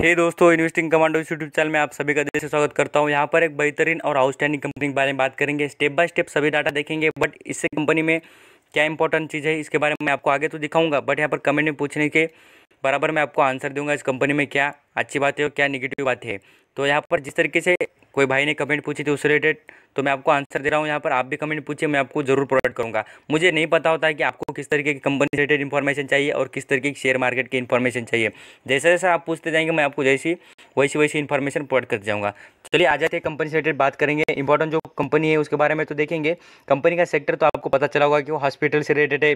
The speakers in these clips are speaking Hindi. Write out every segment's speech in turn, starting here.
हे hey दोस्तों इन्वेस्टिंग कमांडो यूट्यूब चैनल में आप सभी का दिल से स्वागत करता हूँ यहाँ पर एक बेहतरीन और आउटस्टैंडिंग कंपनी के बारे में बात करेंगे स्टेप बाय स्टेप सभी डाटा देखेंगे बट इससे कंपनी में क्या इंपॉर्टेंट चीज़ है इसके बारे में मैं आपको आगे तो दिखाऊंगा बट यहाँ पर कमेंट में पूछने के बराबर मैं आपको आंसर दूंगा इस कंपनी में क्या अच्छी बात है और क्या निगेटिव बात है तो यहाँ पर जिस तरीके से कोई भाई ने कमेंट पूछी थी उस रिलेटेड तो मैं आपको आंसर दे रहा हूँ यहाँ पर आप भी कमेंट पूछिए मैं आपको जरूर प्रोवाइड करूँगा मुझे नहीं पता होता है कि आपको किस तरीके की कंपनी रिलेटेड इन्फॉर्मेशन चाहिए और किस तरीके की शेयर मार्केट की इन्फॉर्मेशन चाहिए जैसे जैसे आप पूछते जाएंगे मैं आपको जैसी वैसी वैसी इन्फॉर्मेशन प्रोवाइड कर जाऊँगा चलिए आ जाते हैं कंपनी रिलेटेड बात करेंगे इंपॉर्टेंट जो कंपनी है उसके बारे में तो देखेंगे कंपनी का सेक्टर तो आपको पता चला होगा कि वो हॉस्पिटल से रिलेटेड है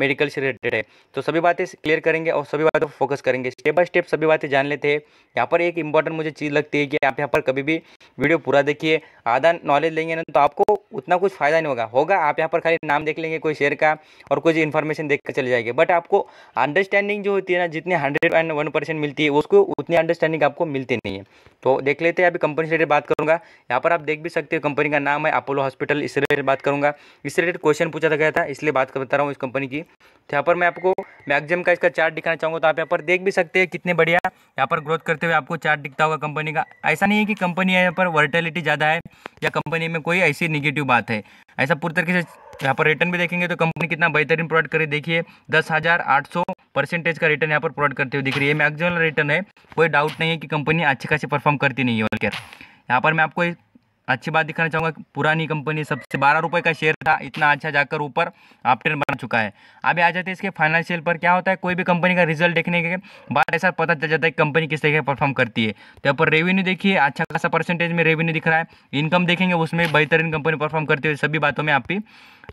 मेडिकल से रिलेटेड है तो सभी बातें क्लियर करेंगे और सभी बातों पर फोकस करेंगे स्टेप बाय स्टेप सभी बातें जान लेते हैं यहाँ पर एक इंपॉर्टेंट मुझे चीज़ लगती है कि आप यहाँ पर कभी भी वीडियो पूरा देखिए आधा नॉलेज लेंगे ना तो आपको उतना कुछ फ़ायदा नहीं होगा होगा आप यहाँ पर खाली नाम देख लेंगे कोई शेयर का और कुछ इन्फॉर्मेशन देख कर चले जाएंगे बट आपको अंडरस्टैंडिंग जो होती है ना जितनी हंड्रेड एंड वन परसेंट मिलती है उसको उतनी अंडरस्टैंडिंग आपको मिलती नहीं है तो देख लेते हैं अभी कंपनी से रिलेटेड बात करूँगा यहाँ पर आप देख भी सकते हो कंपनी का नाम है अपोलो हॉस्पिटल इस रिलेटेड बात करूँगा इस रिलेटेड क्वेश्चन पूछा गया था इसलिए बात बता रहा हूँ इस कंपनी की तो यहाँ पर मैं आपको मैगजिम का इसका चार्ट दिखाना चाहूँगा तो आप यहाँ पर देख भी सकते हैं कितने बढ़िया यहाँ पर ग्रोथ करते हुए आपको चार्ट दिखता होगा कंपनी का ऐसा नहीं है कि कंपनी यहाँ पर वर्टेलिटी ज़्यादा है या कंपनी में कोई ऐसी निगेटिव बात है ऐसा पूरी तरीके से यहाँ पर रिटर्न भी देखेंगे तो कंपनी कितना बेहतरीन प्रोवाइड करे देखिए दस हज़ार आठ सौ परसेंटेज का रिटर्न यहाँ पर प्रोवाइड करते हुए दिख रही है मैक्सिमम रिटर्न है कोई डाउट नहीं है कि कंपनी अच्छे खासी परफॉर्म करती नहीं है यहाँ पर मैं आपको अच्छी बात दिखाना चाहूँगा पुरानी कंपनी सबसे बारह रुपये का शेयर था इतना अच्छा जाकर ऊपर ट्रेन बना चुका है अभी आ जाते हैं इसके फाइनेंशियल पर क्या होता है कोई भी कंपनी का रिजल्ट देखने के बाद ऐसा पता चल जाता है कंपनी किस तरीके परफॉर्म करती है तो यहाँ पर रेवेन्यू देखिए अच्छा खासा परसेंटेज में रेवेन्यू दिख रहा है इनकम देखेंगे उसमें बेहतरीन कंपनी परफॉर्म करती है सभी बातों में आपकी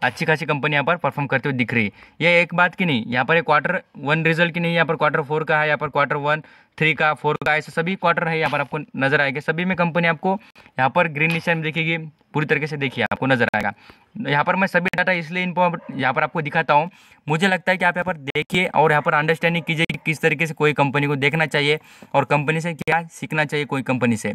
अच्छी खासी कंपनी यहाँ पर परफॉर्म करते हुए दिख रही है ये एक बात की नहीं यहाँ पर एक क्वार्टर वन रिजल्ट की नहीं यहाँ पर क्वार्टर फोर का है यहाँ पर क्वार्टर वन थ्री का फोर का ऐसे सभी क्वार्टर है यहाँ पर आपको नजर आएगा सभी में कंपनी आपको यहाँ पर ग्रीन निशान देखेगी पूरी तरीके से देखिए आपको नजर आएगा यहाँ पर मैं सभी डाटा इसलिए इनको यहाँ पर आपको दिखाता हूँ मुझे लगता है कि आप यहाँ पर देखिए और यहाँ पर अंडरस्टैंडिंग कीजिए कि किस तरीके से कोई कंपनी को देखना चाहिए और कंपनी से क्या सीखना चाहिए कोई कंपनी से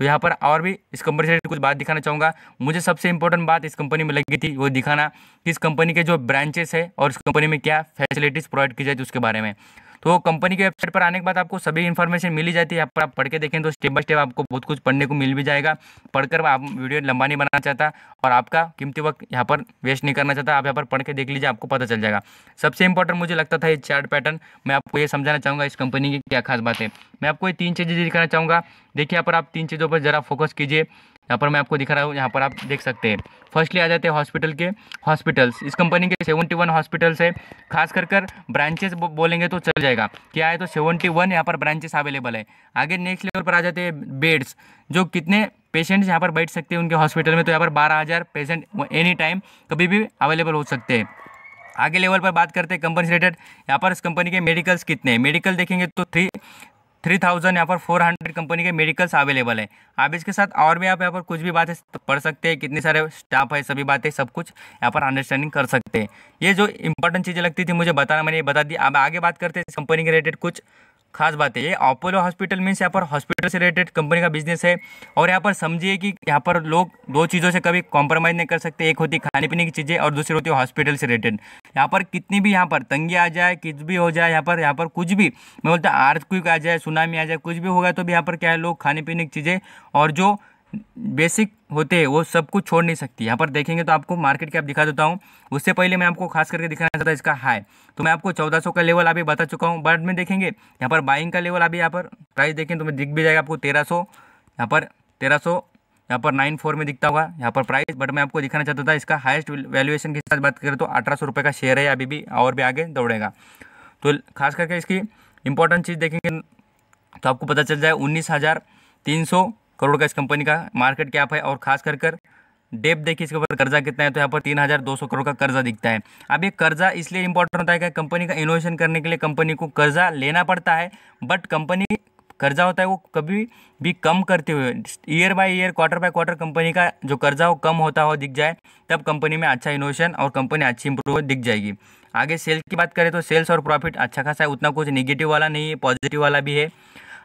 तो यहाँ पर और भी इस कंपनी से कुछ बात दिखाना चाहूँगा मुझे सबसे इंपॉर्टेंट बात इस कंपनी में लगी थी वो दिखाना कि इस कंपनी के जो ब्रांचेस है और इस कंपनी में क्या फैसिलिटीज़ प्रोवाइड की जाए उसके बारे में तो कंपनी के वेबसाइट पर आने के बाद आपको सभी इन्फॉर्मेशन मिली जाती है यहाँ पर आप पढ़ के देखें तो स्टेप बाय स्टेप आपको बहुत कुछ पढ़ने को मिल भी जाएगा पढ़कर आप वीडियो लंबा नहीं बनाना चाहता और आपका कीमती वक्त यहाँ पर वेस्ट नहीं करना चाहता आप यहाँ पर पढ़ के देख लीजिए आपको पता चल जाएगा सबसे इंपॉर्टेंट मुझे लगता था ये चार्ट पैटर्न मैं आपको ये समझाना चाहूँगा इस कंपनी की क्या खास बात है मैं आपको ये तीन चीज़ें दिखाना चाहूँगा देखिए यहाँ पर आप तीन चीज़ों पर ज़रा फोकस कीजिए यहाँ पर मैं आपको दिखा रहा हूँ यहाँ पर आप देख सकते हैं फर्स्टली आ जाते हैं हॉस्पिटल के हॉस्पिटल्स इस कंपनी के सेवेंटी वन हॉस्पिटल्स है खास कर कर ब्रांचेस बोलेंगे तो चल जाएगा क्या है तो सेवेंटी वन यहाँ पर ब्रांचेस अवेलेबल है आगे नेक्स्ट लेवल पर आ जाते हैं बेड्स जो कितने पेशेंट्स यहाँ पर बैठ सकते हैं उनके हॉस्पिटल में तो यहाँ पर बारह हज़ार पेशेंट एनी टाइम कभी भी अवेलेबल हो सकते हैं आगे लेवल पर बात करते हैं कंपनी रिलेटेड यहाँ पर इस कंपनी के मेडिकल्स कितने हैं मेडिकल देखेंगे तो थ्री थ्री थाउजेंड यहाँ पर फोर हंड्रेड कंपनी के मेडिकल्स अवेलेबल है आप इसके साथ और भी आप यहाँ पर कुछ भी बातें पढ़ सकते हैं कितने सारे स्टाफ है सभी बातें सब कुछ यहाँ पर अंडरस्टैंडिंग कर सकते हैं ये जो इंपॉर्टेंट चीज़ें लगती थी मुझे बताना मैंने ये बता दी अब आगे बात करते हैं कंपनी के रिलेटेड कुछ खास बात है ये अपोलो हॉस्पिटल मीन्स यहाँ पर हॉस्पिटल से रिलेटेड कंपनी का बिजनेस है और यहाँ पर समझिए कि यहाँ पर लोग दो चीज़ों से कभी कॉम्प्रोमाइज़ नहीं कर सकते एक होती खाने पीने की चीज़ें और दूसरी होती है हॉस्पिटल से रिलेटेड यहाँ पर कितनी भी यहाँ पर तंगी आ जाए कुछ भी हो जाए यहाँ पर यहाँ पर कुछ भी मैं बोलता आर्थ क्विक आ जाए सुनामी आ जाए कुछ भी होगा तो भी यहाँ पर क्या है लोग खाने पीने की चीज़ें और जो बेसिक होते हैं वो सब कुछ छोड़ नहीं सकती यहाँ पर देखेंगे तो आपको मार्केट कैप दिखा देता हूँ उससे पहले मैं आपको खास करके दिखाना चाहता इसका हाई तो मैं आपको 1400 का लेवल अभी बता चुका हूँ बाद में देखेंगे यहाँ पर बाइंग का लेवल अभी यहाँ पर प्राइस देखें तो मैं दिख भी जाएगा आपको तेरह सौ यहाँ पर तेरह सौ यहाँ पर नाइन फोर में दिखता हुआ यहाँ पर प्राइस बट मैं आपको दिखाना चाहता था इसका हाइस्ट वैल्यूएशन के साथ बात करें तो अठारह सौ का शेयर है अभी भी और भी आगे दौड़ेगा तो खास करके इसकी इंपॉर्टेंट चीज़ देखेंगे तो आपको पता चल जाए उन्नीस हज़ार तीन सौ करोड़ का इस कंपनी का मार्केट कैप है और खास कर कर डेप देखिए इसके ऊपर कर्जा कितना है तो यहाँ पर तीन हज़ार दो सौ करोड़ का कर्जा दिखता है अब ये कर्जा इसलिए इंपॉर्टेंट होता है कि कंपनी का इनोवेशन करने के लिए कंपनी को कर्जा लेना पड़ता है बट कंपनी कर्जा होता है वो कभी भी कम करते हुए year by year quarter by quarter company का जो कर्जा हो कम होता हो दिख जाए तब कंपनी में अच्छा इनोवेशन और कंपनी अच्छी इंप्रूवमेंट दिख जाएगी आगे सेल्स की बात करें तो सेल्स और प्रॉफिट अच्छा खासा है उतना कुछ निगेटिव वाला नहीं है पॉजिटिव वाला भी है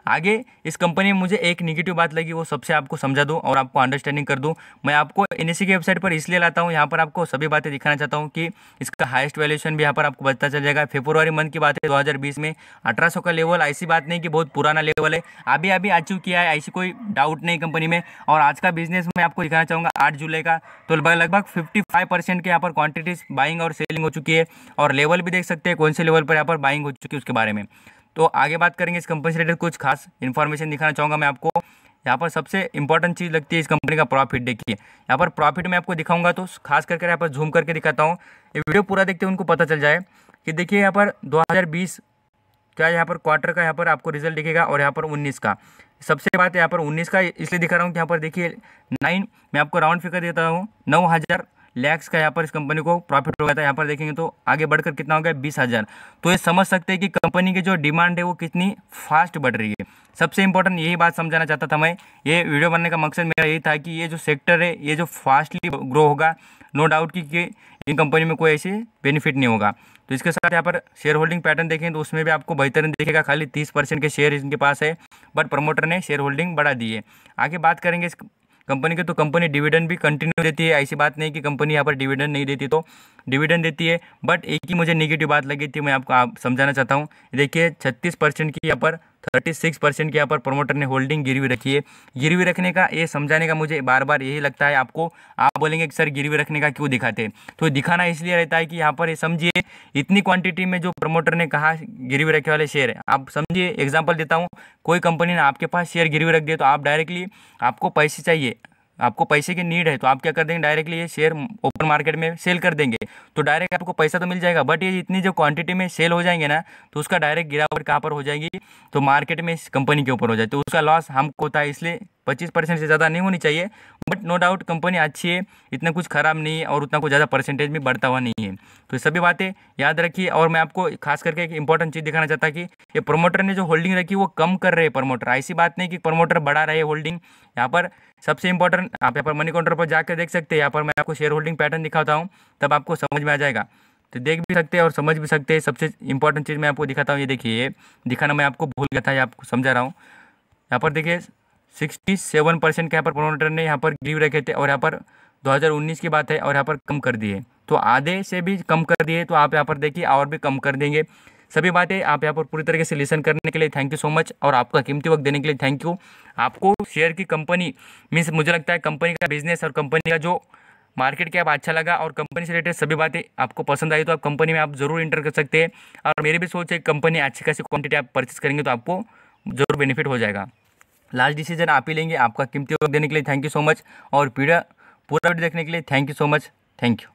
आगे इस कंपनी में मुझे एक निगेटिव बात लगी वो सबसे आपको समझा दूँ और आपको अंडरस्टैंडिंग कर दूँ मैं आपको एन की वेबसाइट पर इसलिए लाता हूँ यहाँ पर आपको सभी बातें दिखाना चाहता हूँ कि इसका हाइस्ट वैल्यूशन भी यहाँ पर आपको पता चल जाएगा फेब्रुवरी मंथ की बात है दो में अठारह का लेवल ऐसी बात नहीं कि बहुत पुराना लेवल है अभी अभी अचीव किया है ऐसी कोई डाउट नहीं कंपनी में और आज का बिजनेस मैं आपको दिखाना चाहूँगा आठ जुलाई का तो लगभग फिफ्टी फाइव परसेंट के यहाँ पर क्वान्टिटीज बाइंग और सेलिंग हो चुकी है और लेवल भी देख सकते हैं कौन से लेवल पर यहाँ पर बाइंग हो चुकी है उसके बारे में तो आगे बात करेंगे इस कंपनी से रिलेटेड कुछ खास इन्फॉर्मेशन दिखाना चाहूँगा मैं आपको यहाँ पर सबसे इंपॉर्टेंट चीज़ लगती है इस कंपनी का प्रॉफिट देखिए यहाँ पर प्रॉफिट मैं आपको दिखाऊंगा तो खास करके यहाँ पर जूम करके दिखाता हूँ ये वीडियो पूरा देखते हुए उनको पता चल जाए कि देखिए यहाँ पर 2020 क्या यहाँ पर क्वार्टर का यहाँ पर आपको रिजल्ट दिखेगा और यहाँ पर 19 का सबसे बात यहाँ पर 19 का इसलिए दिखा रहा हूँ कि यहाँ पर देखिए नाइन मैं आपको राउंड फिगर देता हूँ नौ हज़ार लैक्स का यहाँ पर इस कंपनी को प्रॉफिट हो गया था यहाँ पर देखेंगे तो आगे बढ़कर कितना हो गया बीस हज़ार तो ये समझ सकते हैं कि कंपनी की जो डिमांड है वो कितनी फास्ट बढ़ रही है सबसे इंपॉर्टेंट यही बात समझाना चाहता था मैं ये वीडियो बनने का मकसद मेरा यही था कि ये जो सेक्टर है ये जो फास्टली ग्रो होगा नो डाउट कि, इन कंपनी में कोई ऐसे बेनिफिट नहीं होगा तो इसके साथ यहाँ पर शेयर होल्डिंग पैटर्न देखें तो उसमें भी आपको बेहतरीन देखेगा खाली तीस परसेंट के शेयर इनके पास है बट प्रमोटर ने शेयर होल्डिंग बढ़ा दी है आगे बात करेंगे इस कंपनी के तो कंपनी डिविडेंड भी कंटिन्यू देती है ऐसी बात नहीं कि कंपनी यहाँ पर डिविडेंड नहीं देती तो डिविडेंड देती है बट एक ही मुझे निगेटिव बात लगी थी मैं आपको आप समझाना चाहता हूँ देखिए छत्तीस परसेंट की यहाँ पर थर्टी सिक्स परसेंट के यहाँ पर प्रमोटर ने होल्डिंग गिरवी रखी है गिरवी रखने का ये समझाने का मुझे बार बार यही लगता है आपको आप बोलेंगे कि सर गिरवी रखने का क्यों दिखाते हैं तो दिखाना इसलिए रहता है कि यहाँ पर समझिए इतनी क्वांटिटी में जो प्रमोटर ने कहा गिरवी रखे वाले शेयर आप समझिए एग्जाम्पल देता हूँ कोई कंपनी ने आपके पास शेयर गिरवी रख दिया तो आप डायरेक्टली आपको पैसे चाहिए आपको पैसे की नीड है तो आप क्या कर देंगे डायरेक्टली ये शेयर ओपन मार्केट में सेल कर देंगे तो डायरेक्ट आपको पैसा तो मिल जाएगा बट ये इतनी जो क्वांटिटी में सेल हो जाएंगे ना तो उसका डायरेक्ट गिरावट कहाँ पर हो जाएगी तो मार्केट में इस कंपनी के ऊपर हो जाए तो उसका लॉस हमको होता है इसलिए पच्चीस परसेंट से ज़्यादा नहीं होनी चाहिए बट नो डाउट कंपनी अच्छी है इतना कुछ ख़राब नहीं है और उतना कुछ ज़्यादा परसेंटेज भी बढ़ता हुआ नहीं है तो सभी बातें याद रखिए और मैं आपको खास करके एक इंपॉर्टेंट चीज़ दिखाना चाहता कि ये प्रमोटर ने जो होल्डिंग रखी वो कम कर रहे प्रमोटर ऐसी बात नहीं कि प्रमोटर बढ़ा रहे होल्डिंग यहाँ पर सबसे इंपॉर्टेंट आप यहाँ पर मनी काउंटर पर जाकर देख सकते हैं यहाँ पर मैं आपको शेयर होल्डिंग पैटर्न दिखाता हूँ तब आपको समझ में आ जाएगा तो देख भी सकते हैं और समझ भी सकते हैं सबसे इंपॉर्टेंट चीज़ मैं आपको दिखाता हूँ ये देखिए दिखाना मैं आपको भूल गया था ये आपको समझा रहा हूँ यहाँ पर देखिए सिक्सटी सेवन परसेंट के यहाँ पर प्रोमोटर ने यहाँ पर ग्रीव रखे थे और यहाँ पर 2019 की बात है और यहाँ पर कम कर दिए तो आधे से भी कम कर दिए तो आप यहाँ पर देखिए और भी कम कर देंगे सभी बातें आप यहाँ पर पूरी तरीके से लिसन करने के लिए थैंक यू सो मच और आपका कीमती वक्त देने के लिए थैंक यू आपको शेयर की कंपनी मीन्स मुझे लगता है कंपनी का बिजनेस और कंपनी का जो मार्केट कैप अच्छा लगा और कंपनी से रिलेटेड सभी बातें आपको पसंद आई तो आप कंपनी में आप ज़रूर इंटर कर सकते हैं और मेरी भी सोच है कंपनी अच्छी खासी क्वांटिटी आप परचेस करेंगे तो आपको ज़रूर बेनिफिट हो जाएगा लास्ट डिसीजन आप ही लेंगे आपका कीमती वक्त देने के लिए थैंक यू सो मच और पीड़ा पूरा वीडियो देखने के लिए thank you so much thank you